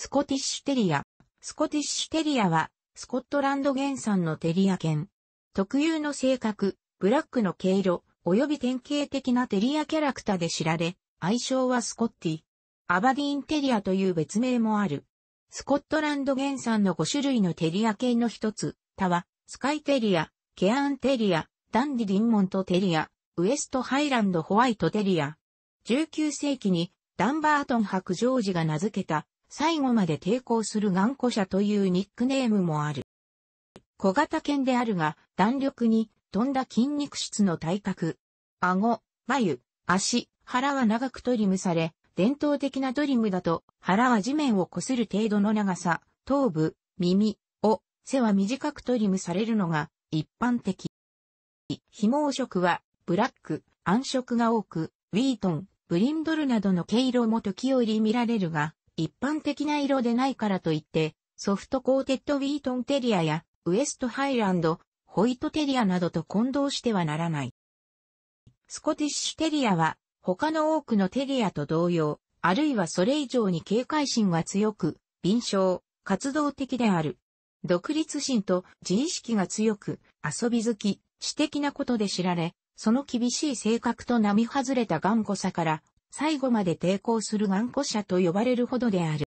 スコティッシュテリア。スコティッシュテリアは、スコットランド原産のテリア犬。特有の性格、ブラックの毛色、及び典型的なテリアキャラクターで知られ、愛称はスコッティ。アバディーンテリアという別名もある。スコットランド原産の5種類のテリア犬の一つ、他は、スカイテリア、ケアンテリア、ダンディディンモントテリア、ウエストハイランドホワイトテリア。19世紀にダンバートンク・ジョージが名付けた最後まで抵抗する頑固者というニックネームもある。小型犬であるが、弾力に飛んだ筋肉質の体格。顎、眉、足、腹は長くトリムされ、伝統的なトリムだと、腹は地面を擦る程度の長さ、頭部、耳、を、背は短くトリムされるのが一般的。非毛色は、ブラック、暗色が多く、ウィートン、ブリンドルなどの毛色も時折見られるが、一般的な色でないからといって、ソフトコーテッドウィートンテリアやウエストハイランド、ホイトテリアなどと混同してはならない。スコティッシュテリアは他の多くのテリアと同様、あるいはそれ以上に警戒心は強く、敏捷、活動的である。独立心と自意識が強く、遊び好き、知的なことで知られ、その厳しい性格と並外れた頑固さから、最後まで抵抗する頑固者と呼ばれるほどである。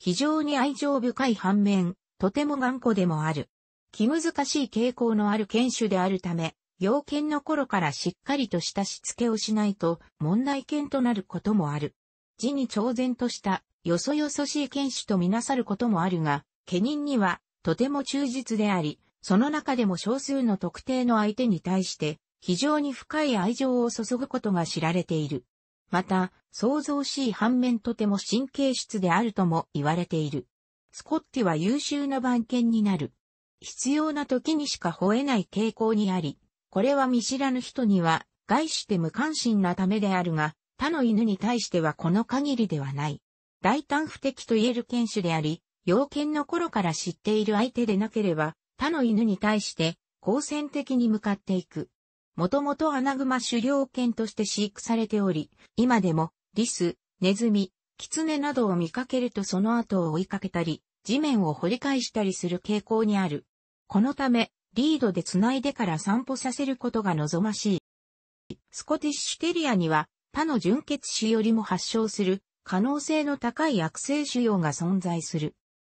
非常に愛情深い反面、とても頑固でもある。気難しい傾向のある犬種であるため、要犬の頃からしっかりとしたしつけをしないと問題犬となることもある。字に挑然としたよそよそしい犬種とみなさることもあるが、家人にはとても忠実であり、その中でも少数の特定の相手に対して非常に深い愛情を注ぐことが知られている。また、創造しい反面とても神経質であるとも言われている。スコッティは優秀な番犬になる。必要な時にしか吠えない傾向にあり、これは見知らぬ人には、害して無関心なためであるが、他の犬に対してはこの限りではない。大胆不敵と言える犬種であり、要犬の頃から知っている相手でなければ、他の犬に対して、好戦的に向かっていく。もともとアナグマ狩猟犬として飼育されており、今でも、リス、ネズミ、キツネなどを見かけるとその後を追いかけたり、地面を掘り返したりする傾向にある。このため、リードで繋いでから散歩させることが望ましい。スコティッシュテリアには、他の純血種よりも発症する、可能性の高い悪性腫瘍が存在する。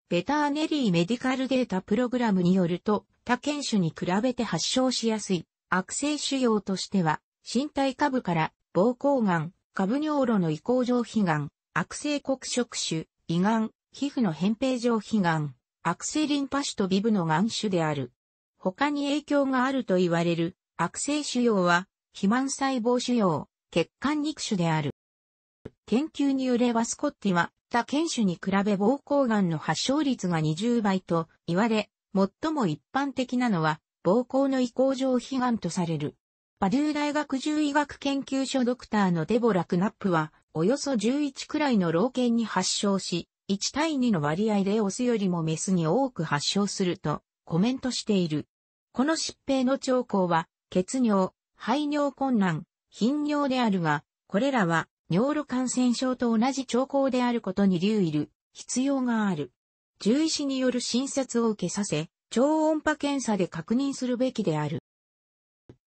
ベターネリーメディカルデータプログラムによると、他犬種に比べて発症しやすい悪性腫瘍としては、身体下部から膀胱がん、下部尿路の移行上皮がん、悪性黒色腫、胃がん、皮膚の扁平上皮がん、悪性リンパ腫とビブのがん種である。他に影響があると言われる悪性腫瘍は、肥満細胞腫瘍、血管肉腫である。研究によればスコッティは、他犬種に比べ膀胱がんの発症率が20倍と言われ、最も一般的なのは暴行の意向上悲願とされる。パデュー大学獣医学研究所ドクターのデボラ・クナップは、およそ11くらいの老犬に発症し、1対2の割合でオスよりもメスに多く発症するとコメントしている。この疾病の兆候は、血尿、排尿困難、頻尿であるが、これらは尿路感染症と同じ兆候であることに留意る必要がある。獣医師による診察を受けさせ、超音波検査で確認するべきである。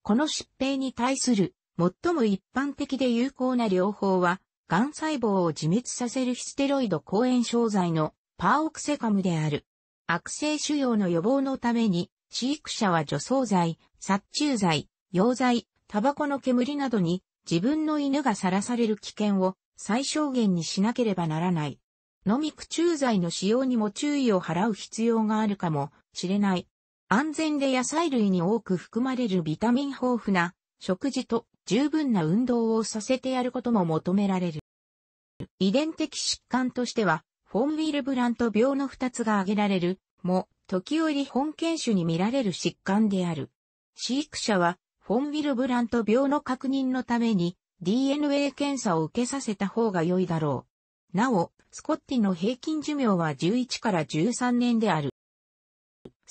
この疾病に対する最も一般的で有効な療法は、癌細胞を自滅させるヒステロイド抗炎症剤のパーオクセカムである。悪性腫瘍の予防のために、飼育者は除草剤、殺虫剤、溶剤、タバコの煙などに自分の犬がさらされる危険を最小限にしなければならない。飲み苦虫剤の使用にも注意を払う必要があるかも知れない。安全で野菜類に多く含まれるビタミン豊富な食事と十分な運動をさせてやることも求められる。遺伝的疾患としては、フォンウィルブラント病の二つが挙げられる、も、時折本犬種に見られる疾患である。飼育者は、フォンウィルブラント病の確認のために、DNA 検査を受けさせた方が良いだろう。なお、スコッティの平均寿命は11から13年である。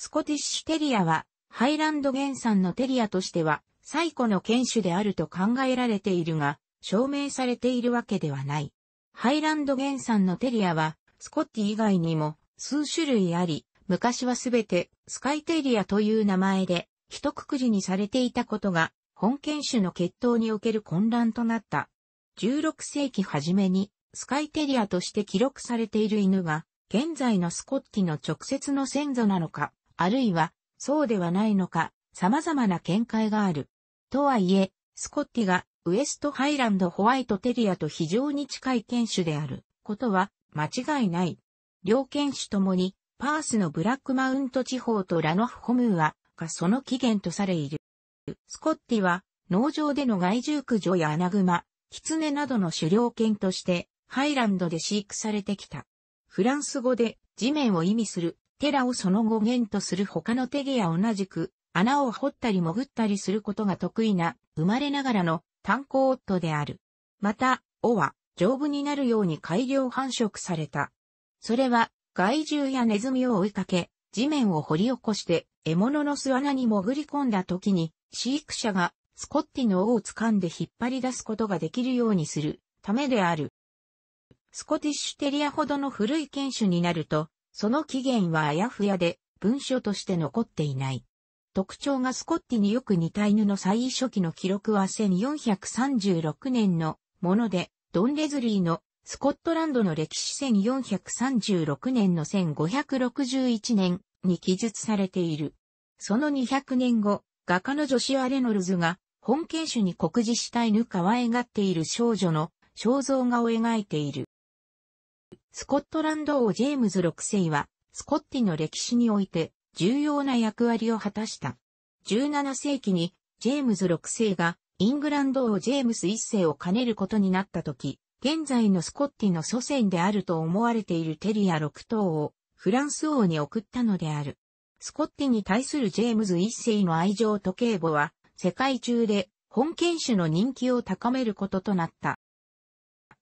スコティッシュテリアは、ハイランド原産のテリアとしては、最古の犬種であると考えられているが、証明されているわけではない。ハイランド原産のテリアは、スコッティ以外にも数種類あり、昔はすべてスカイテリアという名前で一括りにされていたことが、本犬種の血統における混乱となった。16世紀初めにスカイテリアとして記録されている犬が、現在のスコッティの直接の先祖なのか、あるいは、そうではないのか、様々な見解がある。とはいえ、スコッティがウエストハイランドホワイトテリアと非常に近い犬種であることは間違いない。両犬種ともにパースのブラックマウント地方とラノフホムーアがその起源とされいる。スコッティは農場での害獣駆除やアナグマ、キツネなどの狩猟犬としてハイランドで飼育されてきた。フランス語で地面を意味するテラをその語源とする他の手芸や同じく、穴を掘ったり潜ったりすることが得意な、生まれながらの炭鉱夫である。また、尾は、丈夫になるように改良繁殖された。それは、害獣やネズミを追いかけ、地面を掘り起こして、獲物の巣穴に潜り込んだ時に、飼育者が、スコッティの尾を掴んで引っ張り出すことができるようにするためである。スコティッシュテリアほどの古い犬種になると、その起源はあやふやで文書として残っていない。特徴がスコッティによく似た犬の最初期の記録は1436年のもので、ドンレズリーのスコットランドの歴史1436年の1561年に記述されている。その200年後、画家のジョシア・レノルズが本犬種に酷似した犬可愛がっている少女の肖像画を描いている。スコットランド王ジェームズ6世は、スコッティの歴史において重要な役割を果たした。17世紀にジェームズ6世がイングランド王ジェームス1世を兼ねることになった時、現在のスコッティの祖先であると思われているテリア6頭をフランス王に送ったのである。スコッティに対するジェームズ1世の愛情と警護は世界中で本犬種の人気を高めることとなった。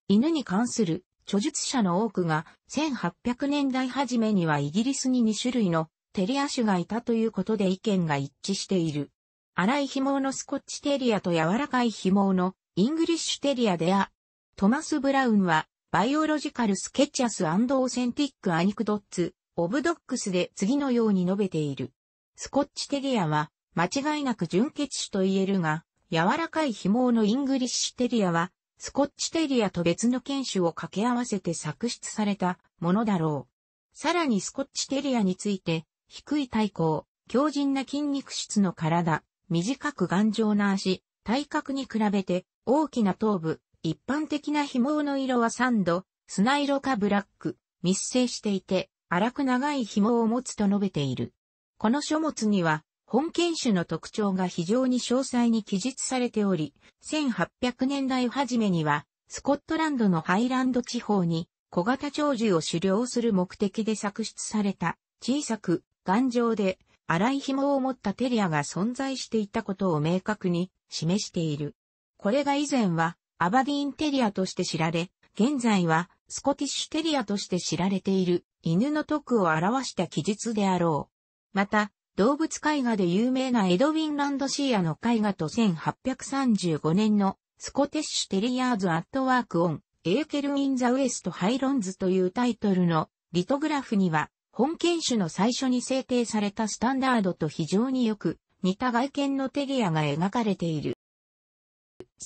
犬に関する著述者の多くが1800年代初めにはイギリスに2種類のテリア種がいたということで意見が一致している。粗い紐のスコッチテリアと柔らかい紐のイングリッシュテリアであ、トマス・ブラウンはバイオロジカル・スケッチャス・オーセンティック・アニクドッツ・オブドックスで次のように述べている。スコッチテリアは間違いなく純血種と言えるが、柔らかい紐のイングリッシュテリアはスコッチテリアと別の犬種を掛け合わせて作出されたものだろう。さらにスコッチテリアについて、低い体高、強靭な筋肉質の体、短く頑丈な足、体格に比べて大きな頭部、一般的な紐の色はサンド、砂色かブラック、密生していて、荒く長い紐を持つと述べている。この書物には、本犬種の特徴が非常に詳細に記述されており、1800年代初めには、スコットランドのハイランド地方に小型鳥獣を狩猟する目的で作出された、小さく、頑丈で、荒い紐を持ったテリアが存在していたことを明確に示している。これが以前は、アバディーンテリアとして知られ、現在は、スコティッシュテリアとして知られている、犬の徳を表した記述であろう。また、動物絵画で有名なエドウィン・ランドシーアの絵画と1835年のスコテッシュ・テリアーズ・アットワーク・オン、エーケル・イン・ザ・ウエスト・ハイロンズというタイトルのリトグラフには、本犬種の最初に制定されたスタンダードと非常によく似た外見のテリアが描かれている。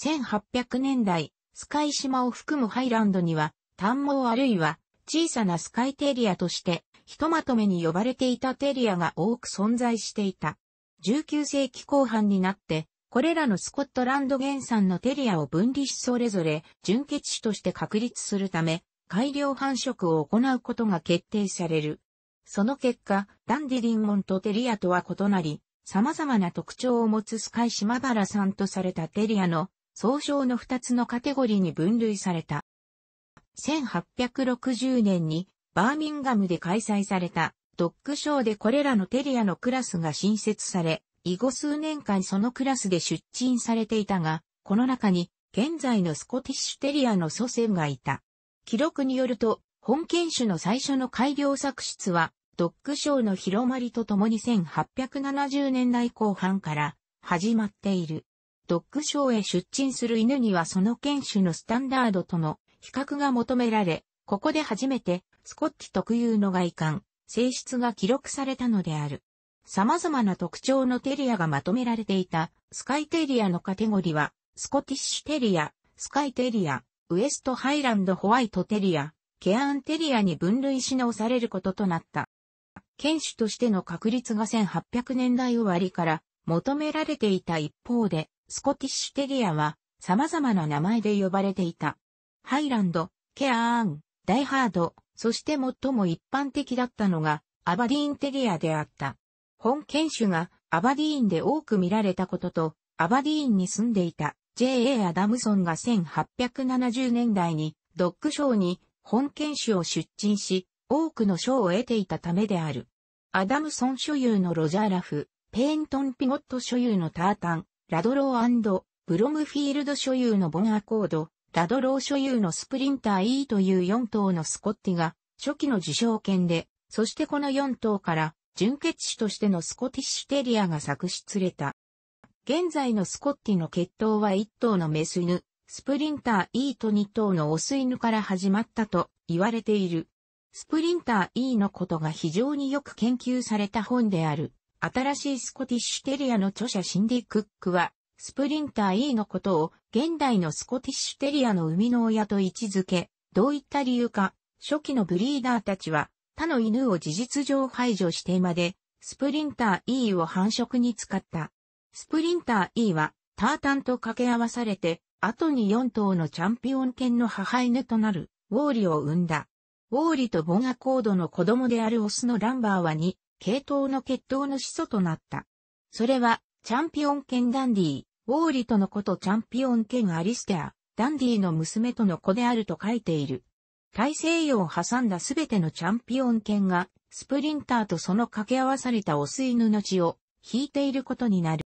1800年代、スカイ島を含むハイランドには、単毛あるいは小さなスカイテリアとしてひとまとめに呼ばれていたテリアが多く存在していた。19世紀後半になって、これらのスコットランド原産のテリアを分離しそれぞれ純血種として確立するため、改良繁殖を行うことが決定される。その結果、ダンディリンモンとテリアとは異なり、様々な特徴を持つスカイ島原さんとされたテリアの総称の2つのカテゴリーに分類された。1860年にバーミンガムで開催されたドッグショーでこれらのテリアのクラスが新設され、以後数年間そのクラスで出陳されていたが、この中に現在のスコティッシュテリアの祖先がいた。記録によると、本犬種の最初の改良作出は、ドッグショーの広まりとともに1870年代後半から始まっている。ドッグショーへ出陳する犬にはその犬種のスタンダードとの比較が求められ、ここで初めてスコッチ特有の外観、性質が記録されたのである。様々な特徴のテリアがまとめられていた、スカイテリアのカテゴリーは、スコティッシュテリア、スカイテリア、ウエストハイランドホワイトテリア、ケアンテリアに分類し直されることとなった。犬種としての確率が1800年代終わりから求められていた一方で、スコティッシュテリアは様々な名前で呼ばれていた。ハイランド、ケアーン、ダイハード、そして最も一般的だったのが、アバディーンテリアであった。本犬種がアバディーンで多く見られたことと、アバディーンに住んでいた J.A. アダムソンが1870年代にドッグーに本犬種を出陳し、多くの賞を得ていたためである。アダムソン所有のロジャーラフ、ペイントンピゴット所有のタータン、ラドローブロムフィールド所有のボンアコード、ラドロー所有のスプリンター E という4頭のスコッティが、初期の受賞権で、そしてこの4頭から、純血種としてのスコティッシュテリアが作出れた。現在のスコッティの血統は1頭のメス犬、スプリンター E と2頭のオス犬から始まったと言われている。スプリンター E のことが非常によく研究された本である、新しいスコティッシュテリアの著者シンディ・クックは、スプリンター E のことを現代のスコティッシュテリアの生みの親と位置づけ、どういった理由か、初期のブリーダーたちは他の犬を事実上排除してまで、スプリンター E を繁殖に使った。スプリンター E はタータンと掛け合わされて、後に4頭のチャンピオン犬の母犬となるウォーリを生んだ。ウォーリとボガコードの子供であるオスのランバーは2、系統の血統の始祖となった。それは、チャンピオン犬ダンディ、ウォーリとのことチャンピオン兼アリステア、ダンディの娘との子であると書いている。大西洋を挟んだすべてのチャンピオン犬が、スプリンターとその掛け合わされたオス犬の血を引いていることになる。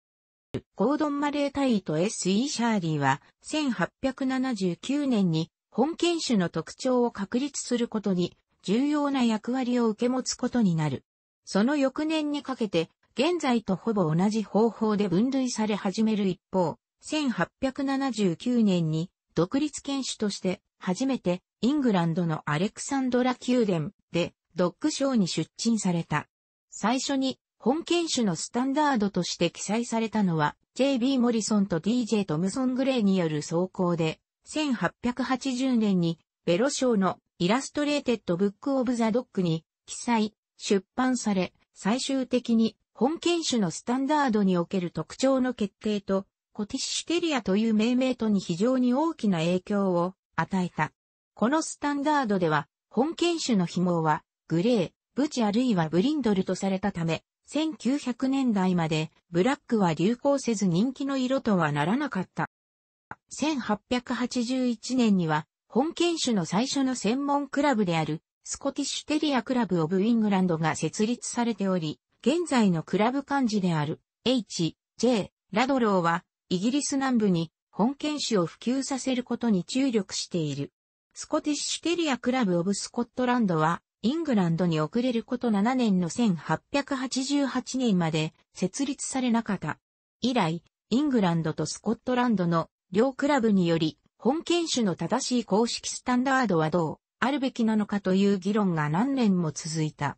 ゴードン・マレータイと S.E. シャーリーは、1879年に本犬種の特徴を確立することに重要な役割を受け持つことになる。その翌年にかけて、現在とほぼ同じ方法で分類され始める一方、1879年に独立犬種として初めてイングランドのアレクサンドラ宮殿でドッグショーに出陳された。最初に本犬種のスタンダードとして記載されたのは J.B. モリソンと D.J. トムソン・グレイによる走行で、1880年にベロ賞のイラストレーテッドブックオブザドッグに記載、出版され、最終的に本犬種のスタンダードにおける特徴の決定と、コティッシュテリアという命名とに非常に大きな影響を与えた。このスタンダードでは、本犬種の紐は、グレー、ブチあるいはブリンドルとされたため、1900年代までブラックは流行せず人気の色とはならなかった。1881年には、本犬種の最初の専門クラブである、スコティッシュテリアクラブオブイングランドが設立されており、現在のクラブ幹事である H、J、ラドローは、イギリス南部に本犬種を普及させることに注力している。スコティッシュテリアクラブオブスコットランドは、イングランドに遅れること7年の1888年まで設立されなかった。以来、イングランドとスコットランドの両クラブにより、本犬種の正しい公式スタンダードはどうあるべきなのかという議論が何年も続いた。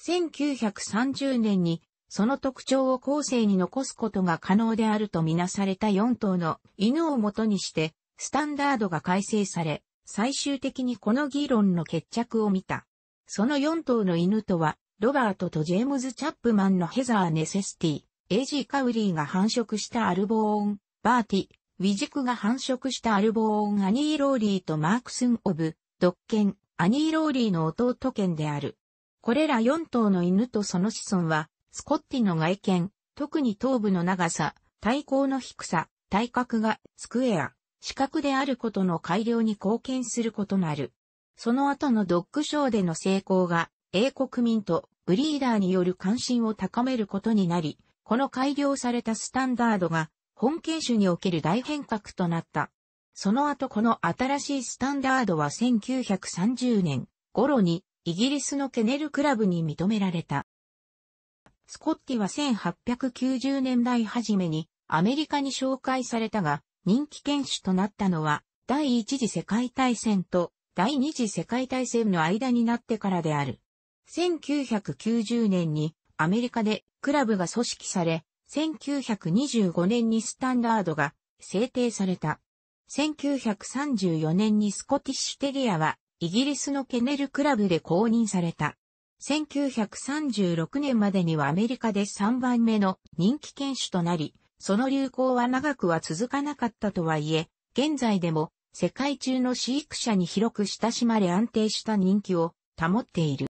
1930年にその特徴を後世に残すことが可能であるとみなされた4頭の犬をもとにして、スタンダードが改正され、最終的にこの議論の決着を見た。その4頭の犬とは、ロバートとジェームズ・チャップマンのヘザー・ネセスティ、エイジー・カウリーが繁殖したアルボーン、バーティ、ウィジクが繁殖したアルボーン・アニー・ローリーとマークスン・オブ、ドッケン、アニー・ローリーの弟犬である。これら4頭の犬とその子孫は、スコッティの外見、特に頭部の長さ、体高の低さ、体格がスクエア、四角であることの改良に貢献することなる。その後のドッグショーでの成功が、英国民とブリーダーによる関心を高めることになり、この改良されたスタンダードが、本犬種における大変革となった。その後この新しいスタンダードは1930年頃にイギリスのケネルクラブに認められた。スコッティは1890年代初めにアメリカに紹介されたが、人気犬種となったのは、第一次世界大戦と第二次世界大戦の間になってからである。1990年にアメリカでクラブが組織され、1925年にスタンダードが制定された。1934年にスコティッシュテリアはイギリスのケネルクラブで公認された。1936年までにはアメリカで3番目の人気犬種となり、その流行は長くは続かなかったとはいえ、現在でも世界中の飼育者に広く親しまれ安定した人気を保っている。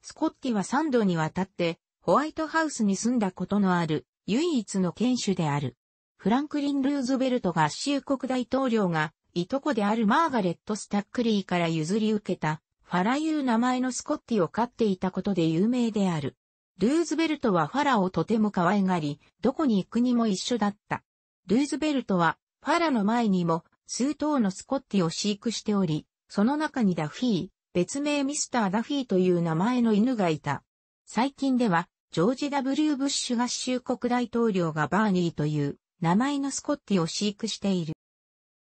スコッティは3度にわたってホワイトハウスに住んだことのある唯一の犬種である。フランクリン・ルーズベルトが州国大統領がいとこであるマーガレット・スタックリーから譲り受けた、ファラいう名前のスコッティを飼っていたことで有名である。ルーズベルトはファラをとても可愛がり、どこに行くにも一緒だった。ルーズベルトは、ファラの前にも、数頭のスコッティを飼育しており、その中にダフィー、別名ミスター・ダフィーという名前の犬がいた。最近では、ジョージ・ W・ ブッシュ合衆国大統領がバーニーという名前のスコッティを飼育している。